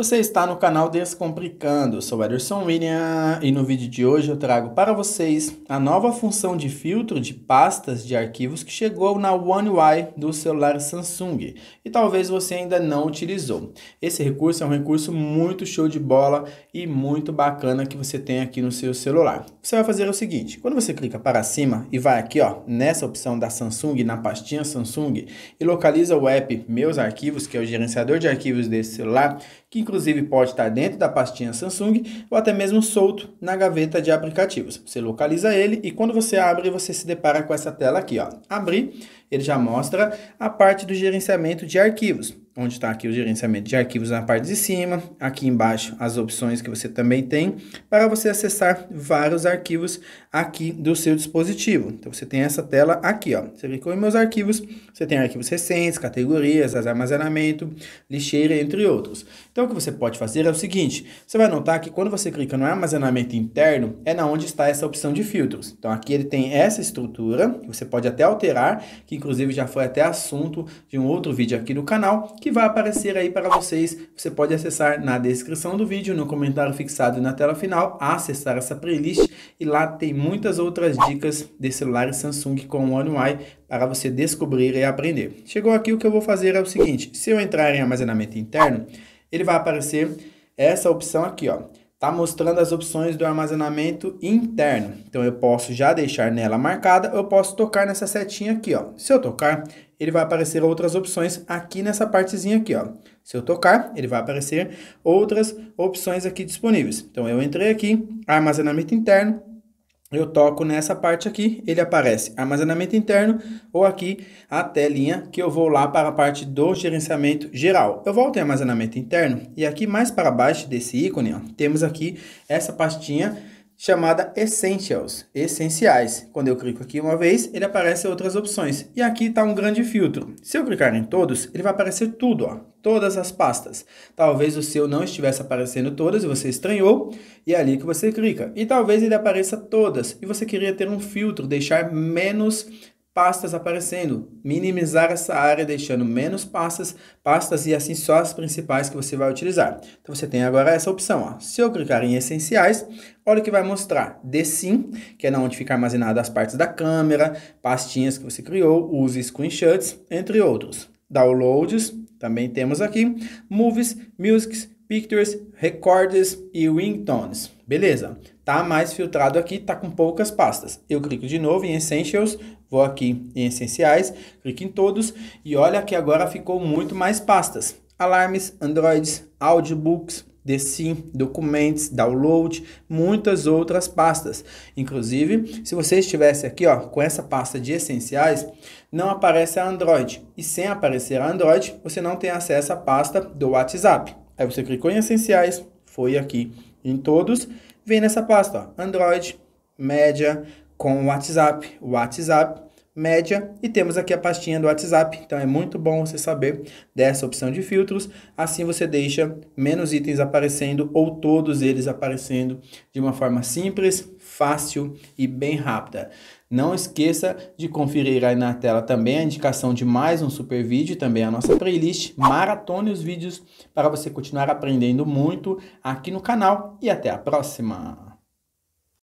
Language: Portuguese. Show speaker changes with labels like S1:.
S1: Você está no canal Descomplicando, sou Ederson William e no vídeo de hoje eu trago para vocês a nova função de filtro de pastas de arquivos que chegou na One UI do celular Samsung e talvez você ainda não utilizou. Esse recurso é um recurso muito show de bola e muito bacana que você tem aqui no seu celular. Você vai fazer o seguinte, quando você clica para cima e vai aqui ó, nessa opção da Samsung, na pastinha Samsung e localiza o app Meus Arquivos, que é o gerenciador de arquivos desse celular, que inclusive pode estar dentro da pastinha Samsung ou até mesmo solto na gaveta de aplicativos. Você localiza ele e quando você abre, você se depara com essa tela aqui. Ó. Abrir, ele já mostra a parte do gerenciamento de arquivos onde está aqui o gerenciamento de arquivos na parte de cima, aqui embaixo as opções que você também tem para você acessar vários arquivos aqui do seu dispositivo. Então você tem essa tela aqui, ó. Você clicou em meus arquivos, você tem arquivos recentes, categorias, armazenamento, lixeira, entre outros. Então o que você pode fazer é o seguinte, você vai notar que quando você clica no armazenamento interno, é na onde está essa opção de filtros. Então aqui ele tem essa estrutura, que você pode até alterar, que inclusive já foi até assunto de um outro vídeo aqui do canal, que que vai aparecer aí para vocês. Você pode acessar na descrição do vídeo, no comentário fixado e na tela final, acessar essa playlist e lá tem muitas outras dicas de celulares Samsung com One UI para você descobrir e aprender. Chegou aqui, o que eu vou fazer é o seguinte, se eu entrar em armazenamento interno, ele vai aparecer essa opção aqui, ó tá mostrando as opções do armazenamento interno. Então eu posso já deixar nela marcada, eu posso tocar nessa setinha aqui, ó. Se eu tocar, ele vai aparecer outras opções aqui nessa partezinha aqui, ó. Se eu tocar, ele vai aparecer outras opções aqui disponíveis. Então, eu entrei aqui, armazenamento interno, eu toco nessa parte aqui, ele aparece armazenamento interno ou aqui a telinha que eu vou lá para a parte do gerenciamento geral. Eu volto em armazenamento interno e aqui mais para baixo desse ícone, ó, temos aqui essa pastinha chamada Essentials, essenciais. Quando eu clico aqui uma vez, ele aparece outras opções. E aqui está um grande filtro. Se eu clicar em todos, ele vai aparecer tudo, ó, todas as pastas. Talvez o seu não estivesse aparecendo todas e você estranhou, e é ali que você clica. E talvez ele apareça todas e você queria ter um filtro, deixar menos pastas aparecendo. Minimizar essa área, deixando menos pastas, pastas e assim só as principais que você vai utilizar. Então você tem agora essa opção. Ó. Se eu clicar em essenciais, olha o que vai mostrar. sim que é na onde fica armazenada as partes da câmera, pastinhas que você criou, use screenshots, entre outros. Downloads, também temos aqui. Movies, Musics, Pictures, Records e Ringtones. Beleza, tá mais filtrado aqui, tá com poucas pastas. Eu clico de novo em Essentials, vou aqui em Essenciais, clico em todos e olha que agora ficou muito mais pastas. Alarmes, Androids, Audiobooks, The Sim, Documentos, Download, muitas outras pastas. Inclusive, se você estivesse aqui ó, com essa pasta de essenciais, não aparece a Android. E sem aparecer a Android, você não tem acesso à pasta do WhatsApp. Aí você clicou em essenciais, foi aqui em todos, vem nessa pasta, ó, Android, média, com o WhatsApp. O WhatsApp média e temos aqui a pastinha do WhatsApp, então é muito bom você saber dessa opção de filtros, assim você deixa menos itens aparecendo ou todos eles aparecendo de uma forma simples, fácil e bem rápida. Não esqueça de conferir aí na tela também a indicação de mais um super vídeo, também a nossa playlist, maratone os vídeos para você continuar aprendendo muito aqui no canal e até a próxima!